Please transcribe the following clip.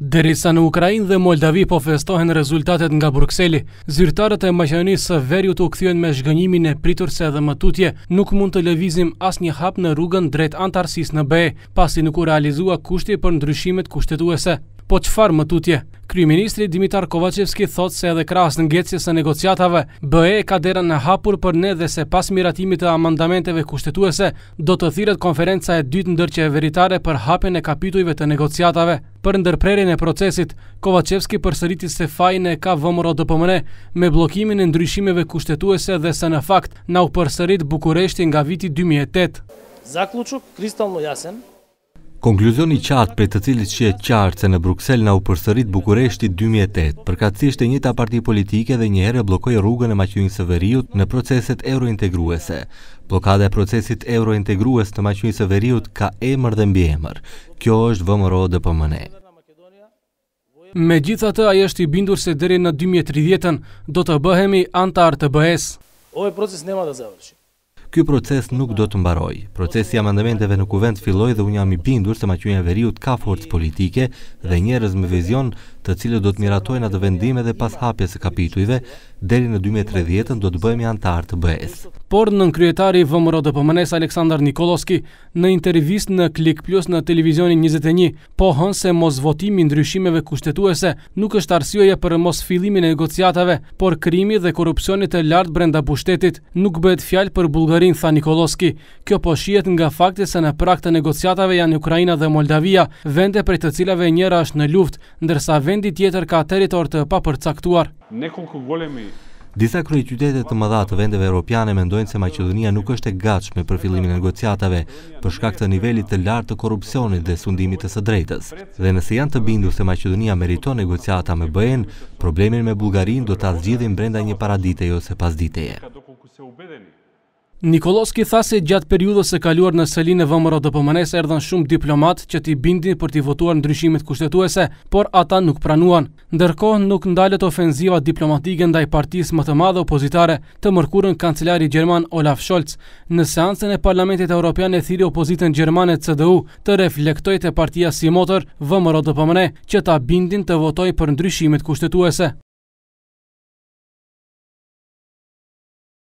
Derisa në Ukrajin dhe Moldavi po festohen rezultatet nga Bruxelli, zyrtarët e maqenisë së veriut u këthjen me shgënjimin e pritur se dhe tutje, nuk mund të levizim as një hap në rrugën drejt antarësis në be, pasi nuk u realizua kushti për ndryshimet kushtetuese. Po qëfar tutje? Kryeministri Dimitar Kovacevski thot se edhe kras në ngecjes e negociatave, BE ka dera në hapur për ne dhe se pas miratimit të amandamenteve kushtetuese, do të thiret konferenca e dytë ndërqe veritare për hapin e kapitujve të negociatave. Për ndërprerjen e procesit, Kovacevski përsëriti se fajin e ka vëmëro të me blokimin e ndryshimeve kushtetuese dhe se në fakt na u përsërit Bukureshti nga viti 2008. Zaklucu, kristalno jasen, Konkluzioni i qartë për të cilit e qartë se në Bruksel na u përsërit Bukureshti 2008, përkatësisht e njëta parti politike dhe një herë bllokoi rrugën e Maqedonisë së Veriut në proceset eurointegruese. Blokada e procesit eurointegrues të Maqedonisë së Veriut ka emër dhe mbiemër. Kjo është dhe pëmëne. Me gjitha të aje është i bindur se dheri në 2030-ën do të bëhemi antar të bëhes. O proces nema dhe zavrëshim. Ky proces nuk do të mbaroj. Procesi i amandamenteve në kuvent filloi dhe un jam i bindur se maqenia e veriut ka forcë politike dhe njerëz me vizion, të cilët do të miratojnë atë vendime edhe pas hapjes së kapitujve, deri në 2030 do të bëhemi antar të BE-s. Por nën kryetari i VMRO-DPMNES Aleksandar Nikoloski në intervistë në Klik Plus në televizionin 21, po se mos votimi ndryshimeve kushtetuese nuk është arsyeja për mos fillimin e negociatave, por krimi dhe korrupsioni të lartë brenda pushtetit nuk bëhet fjalë për bulgar qeverin, tha Nikoloski. Kjo po shiet nga fakti se në prak të negociatave janë Ukraina dhe Moldavia, vende prej të cilave njëra është në luft, ndërsa vendi tjetër ka teritor të përcaktuar. Disa krye qytete të mëdha të vendeve europiane mendojnë se Maqedonia nuk është e gatshme për fillimin e negociatave për shkak të nivelit të lartë të korrupsionit dhe sundimit të së drejtës. Dhe nëse janë të bindur se Maqedonia meriton negociata me BE-n, problemin me Bullgarinë do ta zgjidhin brenda një paradite ose pas diteje. Nikoloski tha se gjatë periudhës së kaluar në Selinë Vëmëro të Pomanes erdhën shumë diplomat që ti bindin për të votuar ndryshimet kushtetuese, por ata nuk pranuan. Ndërkohë nuk ndalet ofensiva diplomatike ndaj partisë më të madhe opozitare, të mërkurën kancelari gjerman Olaf Scholz. Në seancën e Parlamentit Evropian e thirrë opozitën gjermane CDU të reflektojë te partia si motor Vëmëro të që ta bindin të votojë për ndryshimet kushtetuese.